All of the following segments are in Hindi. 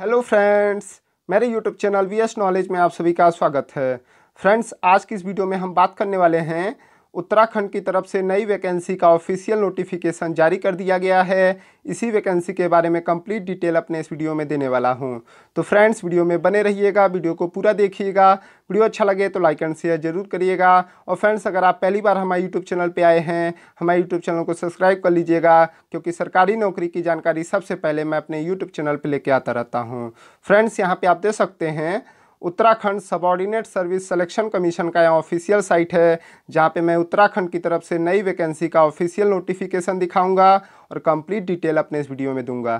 हेलो फ्रेंड्स मेरे YouTube channel V S knowledge में आप सभी का स्वागत है फ्रेंड्स आज की इस वीडियो में हम बात करने वाले हैं उत्तराखंड की तरफ से नई वैकेंसी का ऑफिशियल नोटिफिकेशन जारी कर दिया गया है इसी वैकेंसी के बारे में कंप्लीट डिटेल अपने इस वीडियो में देने वाला हूं तो फ्रेंड्स वीडियो में बने रहिएगा वीडियो को पूरा देखिएगा वीडियो अच्छा लगे तो लाइक एंड शेयर जरूर करिएगा और फ्रेंड्स अगर आप पहली बार हमारे यूट्यूब चैनल पर आए हैं हमारे यूट्यूब चैनल को सब्सक्राइब कर लीजिएगा क्योंकि सरकारी नौकरी की जानकारी सबसे पहले मैं अपने यूट्यूब चैनल पर लेके आता रहता हूँ फ्रेंड्स यहाँ पर आप दे सकते हैं Uttarakhand subordinate service selection commission का यहाँ ऑफिशियल साइट है जहाँ पे मैं उत्तराखंड की तरफ से नई वैकेंसी का ऑफिशियल नोटिफिकेशन दिखाऊंगा और कंप्लीट डिटेल अपने इस वीडियो में दूंगा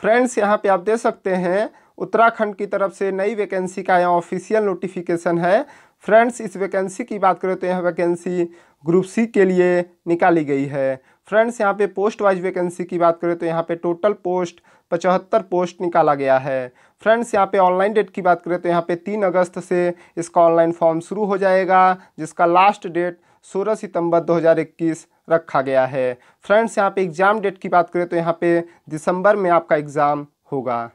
फ्रेंड्स यहाँ पे आप देख सकते हैं उत्तराखंड की तरफ से नई वैकेंसी का यहाँ ऑफिशियल नोटिफिकेशन है फ्रेंड्स इस वैकेंसी की बात करें तो यह वैकेंसी ग्रुप सी के लिए निकाली गई है फ्रेंड्स यहाँ पे पोस्ट वाइज वैकेंसी की बात करें तो यहाँ पे टोटल पोस्ट पचहत्तर पोस्ट निकाला गया है फ्रेंड्स यहाँ पे ऑनलाइन डेट की बात करें तो यहाँ पे तीन अगस्त से इसका ऑनलाइन फॉर्म शुरू हो जाएगा जिसका लास्ट डेट सोलह सितंबर 2021 रखा गया है फ्रेंड्स यहाँ पे एग्ज़ाम डेट की बात करें तो यहाँ पे दिसंबर में आपका एग्ज़ाम होगा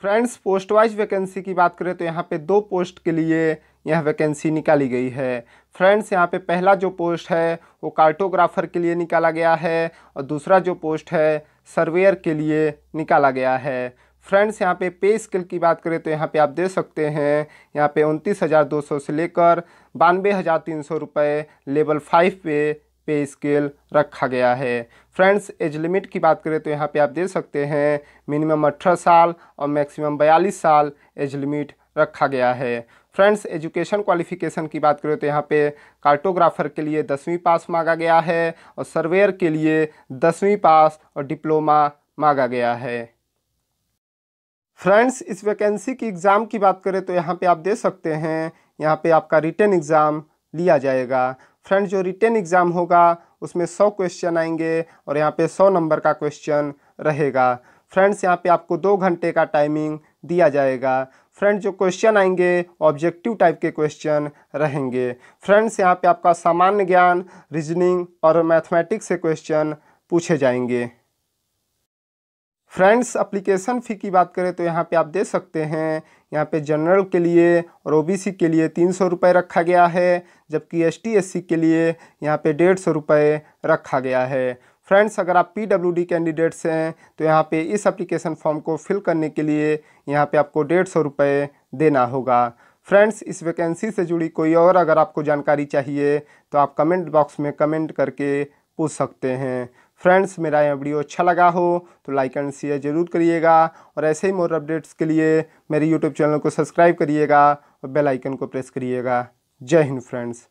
फ्रेंड्स पोस्ट वाइज वैकेंसी की बात करें तो यहाँ पे दो पोस्ट के लिए यह वैकेंसी निकाली गई है फ्रेंड्स यहाँ पे पहला जो पोस्ट है वो कार्टोग्राफर के लिए निकाला गया है और दूसरा जो पोस्ट है सर्वेयर के लिए निकाला गया है फ्रेंड्स यहाँ पे पे स्केल की बात करें तो यहाँ पे आप दे सकते हैं यहाँ पे उनतीस हज़ार दो सौ से लेकर बानवे हज़ार तीन सौ रुपये लेवल फाइव पे पे स्केल रखा गया है फ्रेंड्स एज लिमिट की बात करें तो यहाँ पे आप दे सकते हैं मिनिमम अठारह साल और मैक्सिमम बयालीस साल एज लिमिट रखा गया है फ्रेंड्स एजुकेशन क्वालिफिकेशन की बात करें तो यहाँ पे कार्टोग्राफर के लिए दसवीं पास मांगा गया है और सर्वेयर के लिए दसवीं पास और डिप्लोमा मांगा गया है फ्रेंड्स इस वैकेंसी की एग्ज़ाम की बात करें तो यहाँ पे आप दे सकते हैं यहाँ पे आपका रिटर्न एग्ज़ाम लिया जाएगा फ्रेंड्स जो रिटर्न एग्ज़ाम होगा उसमें सौ क्वेश्चन आएंगे और यहाँ पे सौ नंबर का क्वेश्चन रहेगा फ्रेंड्स यहाँ पे आपको दो घंटे का टाइमिंग दिया जाएगा फ्रेंड्स जो क्वेश्चन आएंगे ऑब्जेक्टिव टाइप के क्वेश्चन रहेंगे फ्रेंड्स यहाँ पे आपका सामान्य ज्ञान रीजनिंग और मैथमेटिक्स से क्वेश्चन पूछे जाएंगे फ्रेंड्स अप्लीकेशन फ़ी की बात करें तो यहाँ पे आप दे सकते हैं यहाँ पे जनरल के लिए और ओबीसी के लिए तीन सौ रुपये रखा गया है जबकि एसटी एससी के लिए यहाँ पे डेढ़ सौ रुपये रखा गया है फ्रेंड्स अगर आप पी कैंडिडेट्स हैं तो यहाँ पे इस एप्लीकेशन फॉर्म को फिल करने के लिए यहाँ पे आपको डेढ़ सौ रुपये देना होगा फ्रेंड्स इस वैकेंसी से जुड़ी कोई और अगर आपको जानकारी चाहिए तो आप कमेंट बॉक्स में कमेंट करके पूछ सकते हैं फ्रेंड्स मेरा यह वीडियो अच्छा लगा हो तो लाइक एंड शेयर जरूर करिएगा और ऐसे ही मोर अपडेट्स के लिए मेरे यूट्यूब चैनल को सब्सक्राइब करिएगा और बेल आइकन को प्रेस करिएगा जय हिंद फ्रेंड्स